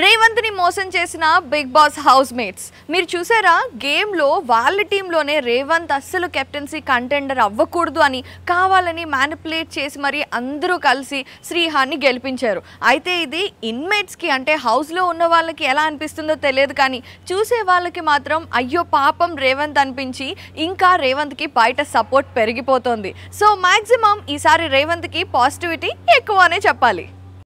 రేవంత్ ని మోసం చేసిన బిగ్ బాస్ హౌస్ మేట్స్ మీరు చూసారా గేమ్లో వాళ్ళ టీంలోనే రేవంత్ అస్సలు కెప్టెన్సీ కంటెండర్ అవ్వకూడదు అని కావాలని మ్యానిపులేట్ చేసి మరి అందరూ కలిసి శ్రీహాన్ని గెలిపించారు అయితే ఇది ఇన్మేట్స్కి అంటే హౌస్లో ఉన్న వాళ్ళకి ఎలా అనిపిస్తుందో తెలియదు కానీ చూసే వాళ్ళకి మాత్రం అయ్యో పాపం రేవంత్ అనిపించి ఇంకా రేవంత్కి బయట సపోర్ట్ పెరిగిపోతుంది సో మ్యాక్సిమం ఈసారి రేవంత్కి పాజిటివిటీ ఎక్కువనే చెప్పాలి